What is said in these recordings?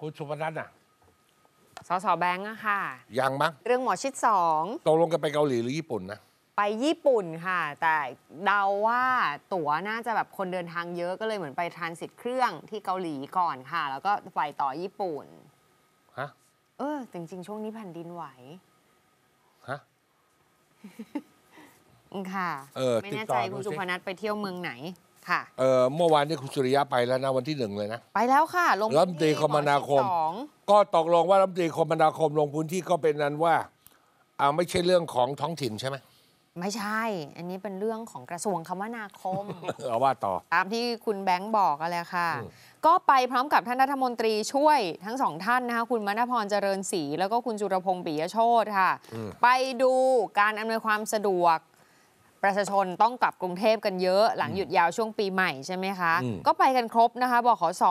คุณสุพนัทอ่ะสสแบงค์อะค่ะ ยังมั้ง เรื่องหมอชิดสองตกลงกันไปเกาหลีหรือญี่ปุ่นนะ ไปญี่ปุ่นค่ะ แต่เดาว่า ตั๋วน่าจะแบบคนเดินทางเยอะก็เลยเหมือนไปทรานสิตเครื่องที่เกาหลีก่อนค่ะ แล้วก็ไปต่อญี่ปุ่น ฮะ เออจริง ๆ ช่วงนี้แผ่นดินไหว ฮะ ค่ะเออไม่แน่ใจคุณสุพนัทไปเที่ยวเมืองไหนเมื่อวานนี้คุณสุริยะไปแล้วนะ วันที่หนึ่งเลยนะ ไปแล้วค่ะลงรัฐมนตรีคมนาคมก็ตกลงว่ารัฐมนตรีคมนาคมลงพื้นที่ก็เป็นนั้นว่าอาไม่ใช่เรื่องของท้องถิ่นใช่ไหมไม่ใช่ อันนี้เป็นเรื่องของกระทรวงคมนาคมเอาว่าต่อ ตามที่คุณแบงค์บอกกันเลยค่ะ ก็ไปพร้อมกับท่านรัฐมนตรีช่วย ทั้งสองท่านนะคะคุณมณพรเจริญศรีแล้วก็คุณจุรพงศ์ปิยโชตค่ะ ไปดูการอำนวยความสะดวกประชาชนต้อง กลับกรุงเทพกันเยอะหลังหยุดยาวช่วงปีใหม่ใช่ไหมคะก็ไปกันครบนะคะบขส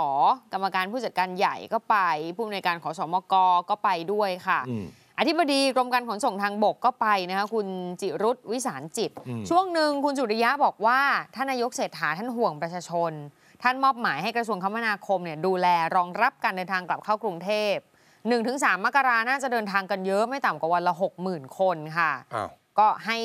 กรรมการผู้จัดการใหญ่ก็ไปผู้อำนวยการขอสมกก็ไปด้วยค่ะอธิบดีกรมการขนส่งทางบกก็ไปนะคะคุณจิรุธวิสารจิต ช่วงหนึ่งคุณสุริยะบอกว่าท่านนายกเศรษฐาท่านห่วงประชาชน ท่านมอบหมายให้กระทรวงคมนาคมเนี่ยดูแลรองรับการเดินทางกลับเข้ากรุงเทพ1-3มกราน่าจะเดินทางกันเยอะไม่ต่ำกว่าวันละ60,000 คนค่ะก็ให้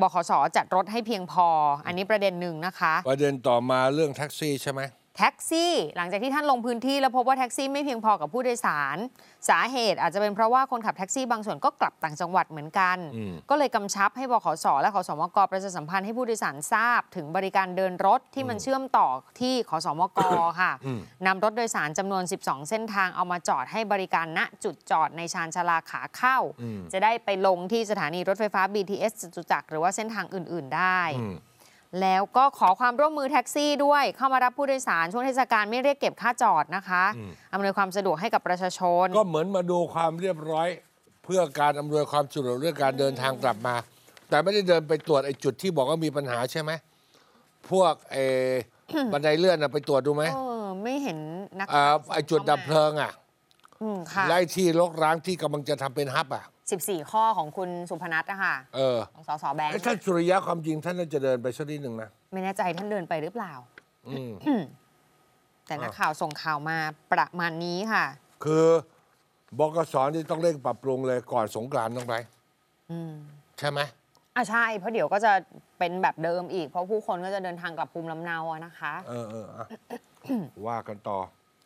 บขสจัดรถให้เพียงพอ อันนี้ประเด็นหนึ่งนะคะ ประเด็นต่อมาเรื่องแท็กซี่ใช่ไหมแท็กซี่หลังจากที่ท่านลงพื้นที่แล้วพบว่าแท็กซี่ ไม่เพียงพอกับผู้โดยสารสาเหตุอาจจะเป็นเพราะว่าคนขับแท็กซี่บางส่วนก็กลับต่างจังหวัดเหมือนกัน ก็เลยกำชับให้บขสและขสมกประชาสัมพันธ์ให้ผู้โดยสารทราบถึงบริการเดินรถที่มันเชื่อมต่อที่ขสมกค่ะนำรถโดยสารจำนวน 12 เส้นทางเอามาจอดให้บริการณจุดจอดในชานชาลาขาเข้า จะได้ไปลงที่สถานีรถไฟฟ้า BTS จตุจักรหรือว่าเส้นทางอื่น ๆได้แล้วก็ขอความร่วมมือแท็กซี่ด้วยเข้ามารับผู้โดยสารช่วงเทศกาลไม่เรียกเก็บค่าจอดนะคะอำนวยความสะดวกให้กับประชาชน ก็เหมือนมาดูความเรียบร้อย เพื่อการอำนวยความสะดวกเรื่องการเดินทางกลับมา แต่ไม่ได้เดินไปตรวจไอ้จุดที่บอกว่ามีปัญหาใช่ไหมพวกไอ้บันไดเลื่อนะไปตรวจดูไหมเออไม่เห็นนักไอ้จุดดับเพลิงอ่ะไล่ที่รกร้างที่กำลังจะทำเป็นฮับอ่ะ14ข้อของคุณสุพนัทนะคะเออของสสแบงค์ท่านสุริยะความจริงท่านน่าจะเดินไปชัวนิดหนึ่งนะ ไม่แน่ใจท่านเดินไปหรือเปล่า อืมแต่นักข่าวส่งข่าวมาประมาณนี้ค่ะ คือบกสนี่ต้องเร่งปรับปรุงเลยก่อนสงกรานต์ต้องไปใช่ไหม อ่ะใช่เพราะเดี๋ยวก็จะเป็นแบบเดิมอีก เพราะผู้คนก็จะเดินทางกลับภูมิลำเนาอะนะคะเออเออว่ากันต่อ